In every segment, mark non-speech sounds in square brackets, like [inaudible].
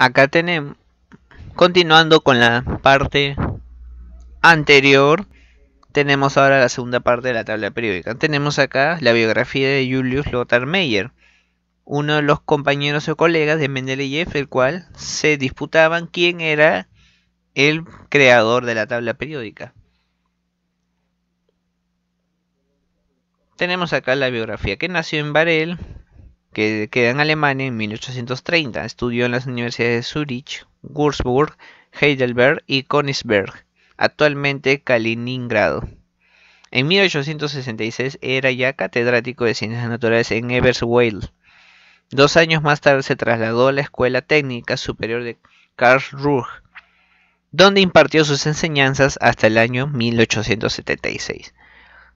acá tenemos, continuando con la parte anterior, tenemos ahora la segunda parte de la tabla periódica. Tenemos acá la biografía de Julius Lothar Meyer, uno de los compañeros o colegas de Mendeleev, el cual se disputaban quién era el creador de la tabla periódica. Tenemos acá la biografía que nació en Varel, que queda en Alemania en 1830. Estudió en las universidades de Zurich, Würzburg, Heidelberg y Königsberg, actualmente Kaliningrado. En 1866 era ya catedrático de Ciencias Naturales en Eberswalde. Dos años más tarde se trasladó a la Escuela Técnica Superior de Karlsruhe, donde impartió sus enseñanzas hasta el año 1876.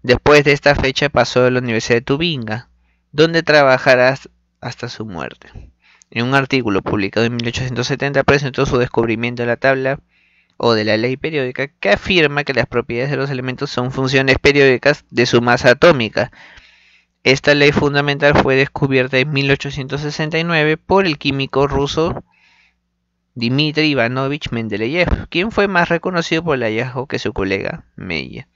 Después de esta fecha pasó a la Universidad de Tubinga, donde trabajará hasta su muerte. En un artículo publicado en 1870 presentó su descubrimiento de la tabla o de la ley periódica que afirma que las propiedades de los elementos son funciones periódicas de su masa atómica. Esta ley fundamental fue descubierta en 1869 por el químico ruso Dmitry Ivanovich Mendeleev, quien fue más reconocido por el hallazgo que su colega Meyer.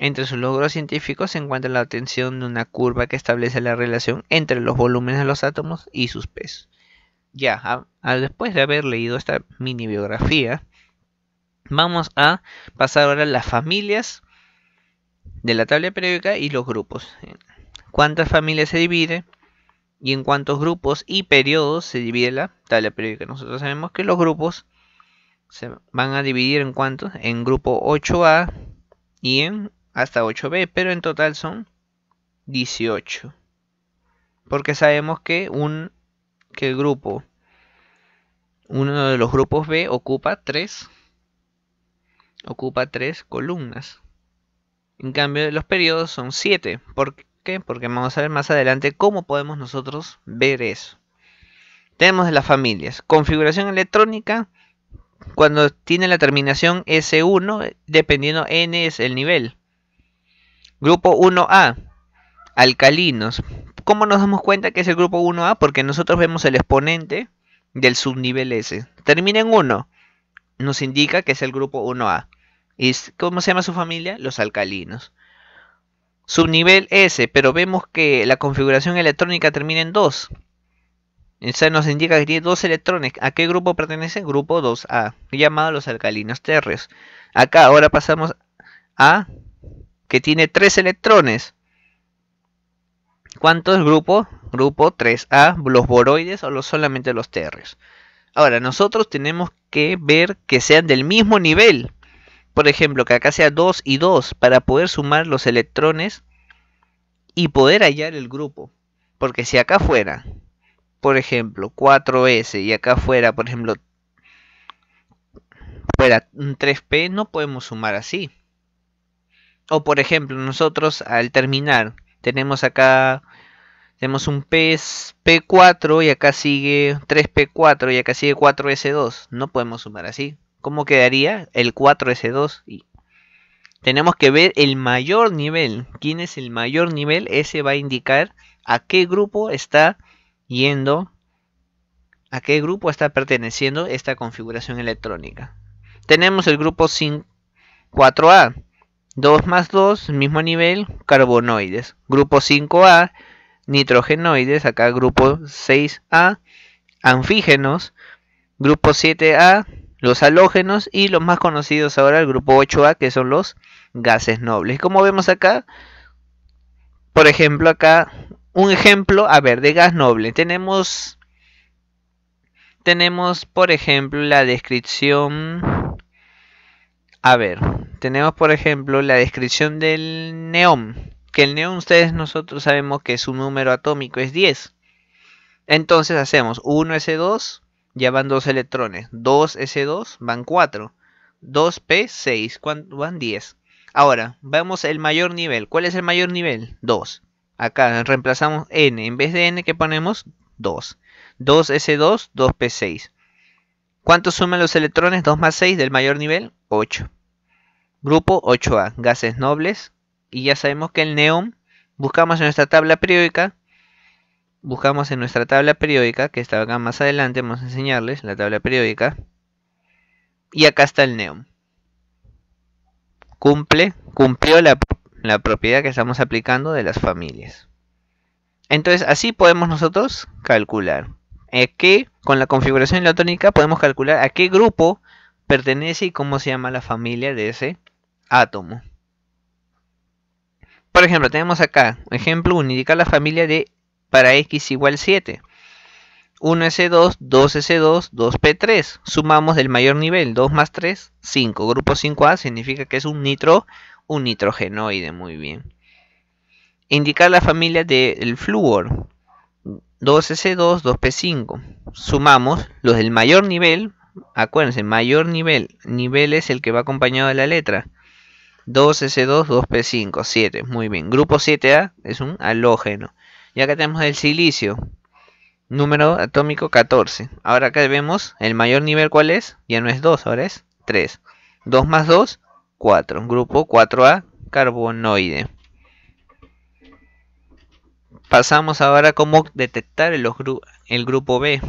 Entre sus logros científicos se encuentra la obtención de una curva que establece la relación entre los volúmenes de los átomos y sus pesos. Ya, después de haber leído esta mini biografía, vamos a pasar ahora a las familias de la tabla periódica y los grupos. ¿Cuántas familias se divide? y en cuántos grupos y periodos se divide la tabla periódica. Nosotros sabemos que los grupos se van a dividir en cuántos, en grupo 8A y en hasta 8b, pero en total son 18. Porque sabemos que, un, que el grupo, uno de los grupos B ocupa 3, ocupa 3 columnas. En cambio, los periodos son 7. ¿Por qué? Porque vamos a ver más adelante cómo podemos nosotros ver eso. Tenemos las familias. Configuración electrónica, cuando tiene la terminación S1, dependiendo N es el nivel. Grupo 1A, alcalinos. ¿Cómo nos damos cuenta que es el grupo 1A? Porque nosotros vemos el exponente del subnivel S. Termina en 1. Nos indica que es el grupo 1A. ¿Y cómo se llama su familia? Los alcalinos. Subnivel S, pero vemos que la configuración electrónica termina en 2. Eso nos indica que tiene dos electrones. ¿A qué grupo pertenece? Grupo 2A, llamado los alcalinos terreos. Acá ahora pasamos a que tiene 3 electrones. ¿Cuánto es grupo? Grupo 3A, los boroides o solamente los terres. Ahora, nosotros tenemos que ver que sean del mismo nivel. Por ejemplo, que acá sea 2 y 2 para poder sumar los electrones y poder hallar el grupo. Porque si acá fuera, por ejemplo, 4S y acá fuera, por ejemplo, fuera 3P, no podemos sumar así. O por ejemplo, nosotros al terminar, tenemos acá, tenemos un P4 y acá sigue 3P4 y acá sigue 4S2. No podemos sumar así. ¿Cómo quedaría el 4S2? Y tenemos que ver el mayor nivel. ¿Quién es el mayor nivel? Ese va a indicar a qué grupo está yendo, a qué grupo está perteneciendo esta configuración electrónica. Tenemos el grupo 4A 2 más 2, mismo nivel, carbonoides. Grupo 5A, nitrogenoides, acá grupo 6A, anfígenos. Grupo 7A, los halógenos y los más conocidos ahora, el grupo 8A, que son los gases nobles. Como vemos acá, por ejemplo, acá un ejemplo, a ver, de gas noble. Tenemos, tenemos por ejemplo, la descripción, a ver, tenemos por ejemplo la descripción del neón, que el neón ustedes nosotros sabemos que su número atómico es 10. Entonces hacemos 1s2, ya van 2 electrones, 2s2 van 4, 2p 6, van 10. Ahora, vemos el mayor nivel. ¿Cuál es el mayor nivel? 2. Acá reemplazamos n, en vez de n que ponemos 2. 2s2, 2p6. ¿Cuánto suman los electrones? 2 más 6 del mayor nivel, 8. Grupo 8A, gases nobles. Y ya sabemos que el neón, buscamos en nuestra tabla periódica, buscamos en nuestra tabla periódica, que está acá más adelante, vamos a enseñarles la tabla periódica. Y acá está el neón. Cumple, cumplió la, propiedad que estamos aplicando de las familias. Entonces así podemos nosotros calcular. que con la configuración electrónica podemos calcular a qué grupo pertenece y cómo se llama la familia de ese átomo. Por ejemplo, tenemos acá, ejemplo 1, indicar la familia de para x igual 7. 1s2, 2s2, 2p3. Sumamos del mayor nivel, 2 más 3, 5. Grupo 5A significa que es un nitro, un nitrogenoide, muy bien. Indicar la familia del flúor. 2s2, 2p5. E Sumamos los del mayor nivel. Acuérdense, mayor nivel. Nivel es el que va acompañado de la letra. 2S2, 2P5, 7. Muy bien. Grupo 7A es un halógeno. Y acá tenemos el silicio. Número atómico 14. Ahora acá vemos el mayor nivel cuál es. Ya no es 2, ahora es 3. 2 más 2, 4. Grupo 4A, carbonoide. Pasamos ahora a cómo detectar el, el grupo B.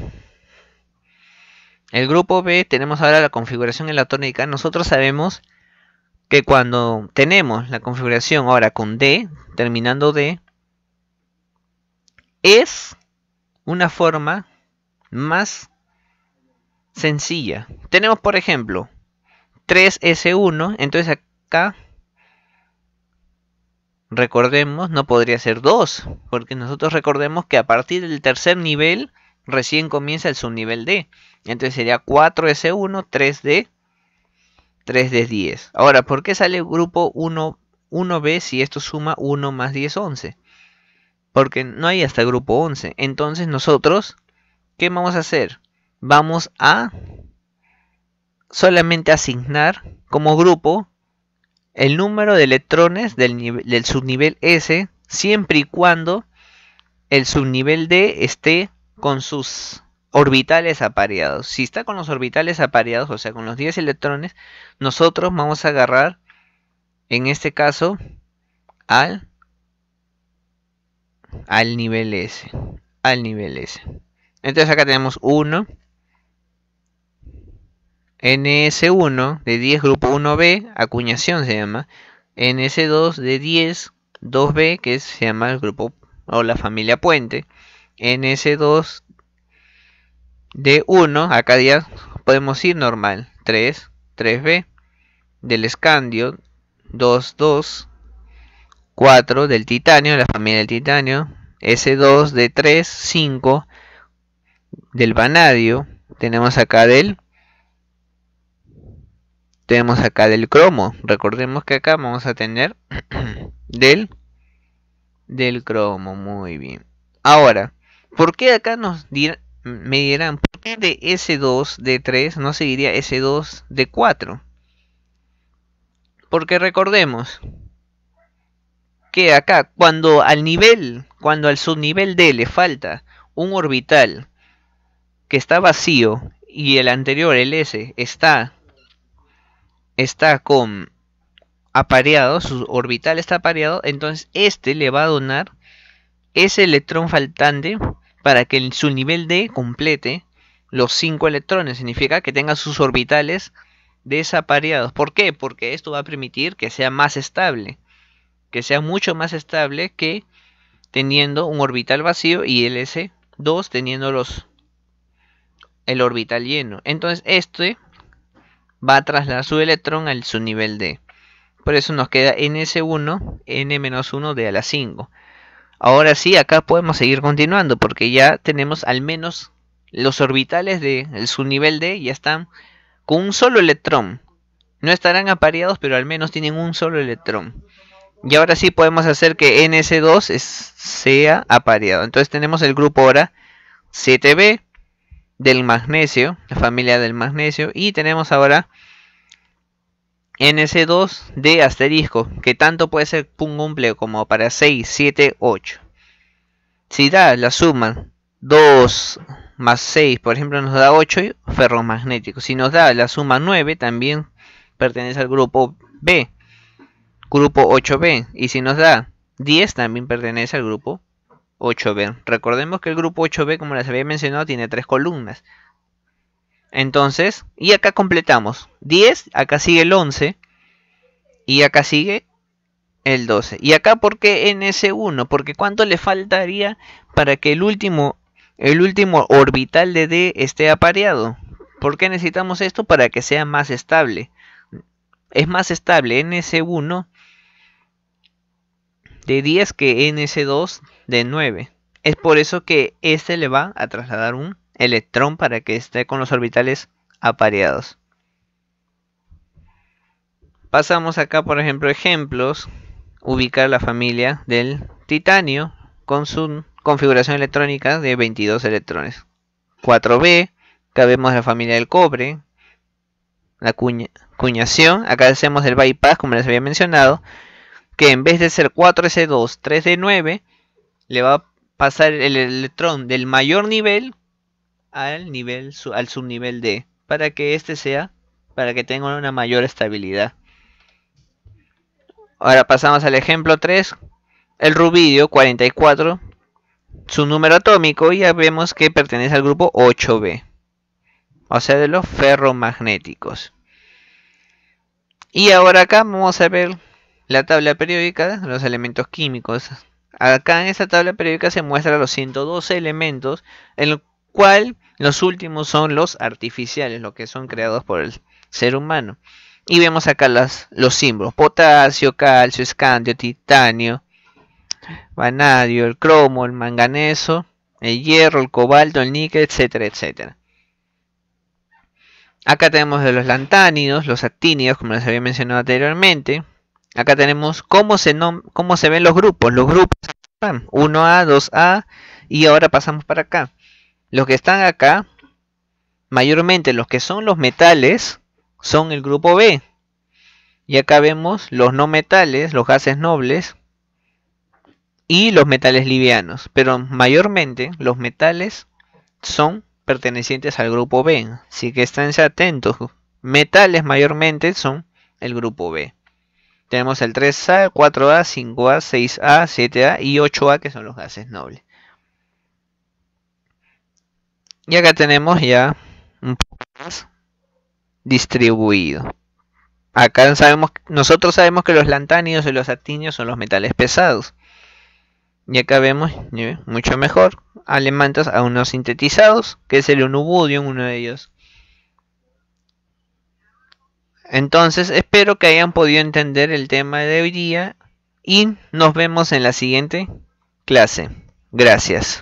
El grupo B tenemos ahora la configuración tónica. Nosotros sabemos que cuando tenemos la configuración ahora con D, terminando D, es una forma más sencilla. Tenemos, por ejemplo, 3S1, entonces acá, recordemos, no podría ser 2, porque nosotros recordemos que a partir del tercer nivel recién comienza el subnivel D. Entonces sería 4S1, 3D, 3 de 10. Ahora, ¿por qué sale grupo 1, b si esto suma 1 más 10, 11? Porque no hay hasta grupo 11. Entonces nosotros, ¿qué vamos a hacer? Vamos a solamente asignar como grupo el número de electrones del, del subnivel S siempre y cuando el subnivel D esté con sus orbitales apareados. Si está con los orbitales apareados, o sea, con los 10 electrones, nosotros vamos a agarrar, en este caso, al, al nivel S. Al nivel S. Entonces acá tenemos 1. NS1 de 10 grupo 1B, acuñación se llama. NS2 de 10, 2B, que se llama el grupo o la familia puente. NS2 de 1, acá ya podemos ir normal. 3, 3B. Del escandio, 2, 2. 4 del titanio, la familia del titanio. S2 de 3, 5. Del vanadio, tenemos acá del... Tenemos acá del cromo. Recordemos que acá vamos a tener [clears throat] del... Del cromo, muy bien. Ahora, ¿por qué acá nos dirán me dirán, ¿por qué de S2 de 3 no seguiría S2 de 4? Porque recordemos que acá, cuando al nivel, cuando al subnivel D le falta un orbital que está vacío y el anterior, el S, está, está con apareado, su orbital está apareado, entonces este le va a donar ese electrón faltante para que su nivel D complete los 5 electrones. Significa que tenga sus orbitales desapareados. ¿Por qué? Porque esto va a permitir que sea más estable. Que sea mucho más estable que teniendo un orbital vacío y el s 2 teniendo los, el orbital lleno. Entonces este va a trasladar su electrón al su nivel D. Por eso nos queda NS1, N-1 de a la 5. Ahora sí, acá podemos seguir continuando porque ya tenemos al menos los orbitales de su nivel D ya están con un solo electrón. No estarán apareados, pero al menos tienen un solo electrón. Y ahora sí podemos hacer que NS2 sea apareado. Entonces tenemos el grupo ahora 7B del magnesio, la familia del magnesio. Y tenemos ahora NC2 de asterisco, que tanto puede ser un cumple como para 6, 7, 8. Si da la suma 2 más 6, por ejemplo, nos da 8 ferromagnéticos. Si nos da la suma 9, también pertenece al grupo B, grupo 8B. Y si nos da 10, también pertenece al grupo 8B. Recordemos que el grupo 8B, como les había mencionado, tiene tres columnas. Entonces, y acá completamos. 10, acá sigue el 11. Y acá sigue el 12. ¿Y acá por qué NS1? Porque ¿cuánto le faltaría para que el último, el último orbital de D esté apareado? ¿Por qué necesitamos esto? Para que sea más estable. Es más estable NS1 de 10 que NS2 de 9. Es por eso que este le va a trasladar un electrón para que esté con los orbitales apareados. Pasamos acá, por ejemplo, ejemplos. Ubicar la familia del titanio con su configuración electrónica de 22 electrones. 4B, acá vemos la familia del cobre, la cuñación, acá hacemos el bypass como les había mencionado, que en vez de ser 4S2, 3D9, le va a pasar el electrón del mayor nivel al nivel al subnivel D para que este sea para que tenga una mayor estabilidad. Ahora pasamos al ejemplo 3, el rubidio 44, su número atómico ya vemos que pertenece al grupo 8B, o sea de los ferromagnéticos. Y ahora acá vamos a ver la tabla periódica de los elementos químicos. Acá en esta tabla periódica se muestra los 112 elementos en cual los últimos son los artificiales, los que son creados por el ser humano. Y vemos acá los símbolos, potasio, calcio, escandio, titanio, vanadio, el cromo, el manganeso, el hierro, el cobalto, el níquel, etcétera, etcétera. Acá tenemos de los lantánidos, los actínidos, como les había mencionado anteriormente. Acá tenemos cómo se, cómo se ven los grupos. Los grupos 1A, 2A y ahora pasamos para acá. Los que están acá, mayormente los que son los metales, son el grupo B. Y acá vemos los no metales, los gases nobles y los metales livianos. Pero mayormente los metales son pertenecientes al grupo B. Así que esténse atentos. Metales mayormente son el grupo B. Tenemos el 3A, 4A, 5A, 6A, 7A y 8A que son los gases nobles. Y acá tenemos ya un poco más distribuido. Acá sabemos, nosotros sabemos que los lantánidos y los actinios son los metales pesados. Y acá vemos mucho mejor alemantas a unos sintetizados, que es el unubudium uno de ellos. Entonces, espero que hayan podido entender el tema de hoy día y nos vemos en la siguiente clase. Gracias.